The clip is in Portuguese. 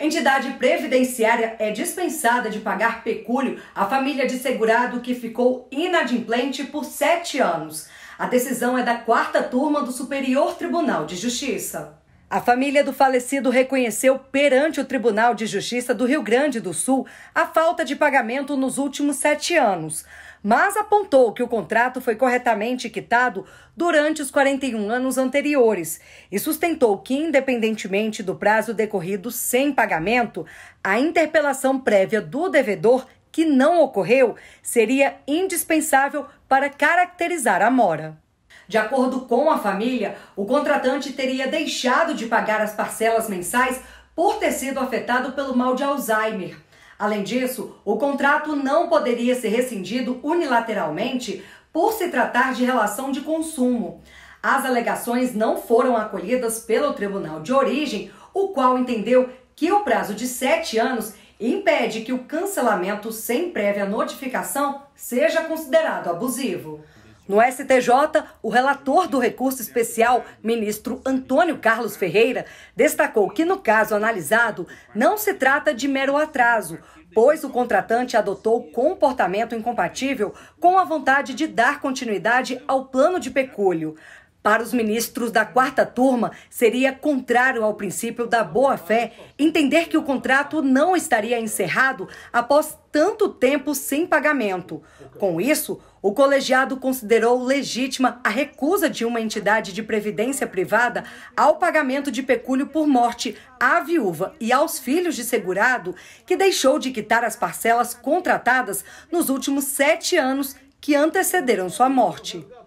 Entidade previdenciária é dispensada de pagar pecúlio à família de segurado que ficou inadimplente por sete anos. A decisão é da quarta turma do Superior Tribunal de Justiça. A família do falecido reconheceu perante o Tribunal de Justiça do Rio Grande do Sul a falta de pagamento nos últimos sete anos mas apontou que o contrato foi corretamente quitado durante os 41 anos anteriores e sustentou que, independentemente do prazo decorrido sem pagamento, a interpelação prévia do devedor que não ocorreu seria indispensável para caracterizar a mora. De acordo com a família, o contratante teria deixado de pagar as parcelas mensais por ter sido afetado pelo mal de Alzheimer Além disso, o contrato não poderia ser rescindido unilateralmente por se tratar de relação de consumo. As alegações não foram acolhidas pelo tribunal de origem, o qual entendeu que o prazo de sete anos impede que o cancelamento sem prévia notificação seja considerado abusivo. No STJ, o relator do recurso especial, ministro Antônio Carlos Ferreira, destacou que, no caso analisado, não se trata de mero atraso, pois o contratante adotou comportamento incompatível com a vontade de dar continuidade ao plano de pecúlio. Para os ministros da quarta turma, seria contrário ao princípio da boa-fé entender que o contrato não estaria encerrado após tanto tempo sem pagamento. Com isso, o colegiado considerou legítima a recusa de uma entidade de previdência privada ao pagamento de pecúlio por morte à viúva e aos filhos de segurado, que deixou de quitar as parcelas contratadas nos últimos sete anos que antecederam sua morte.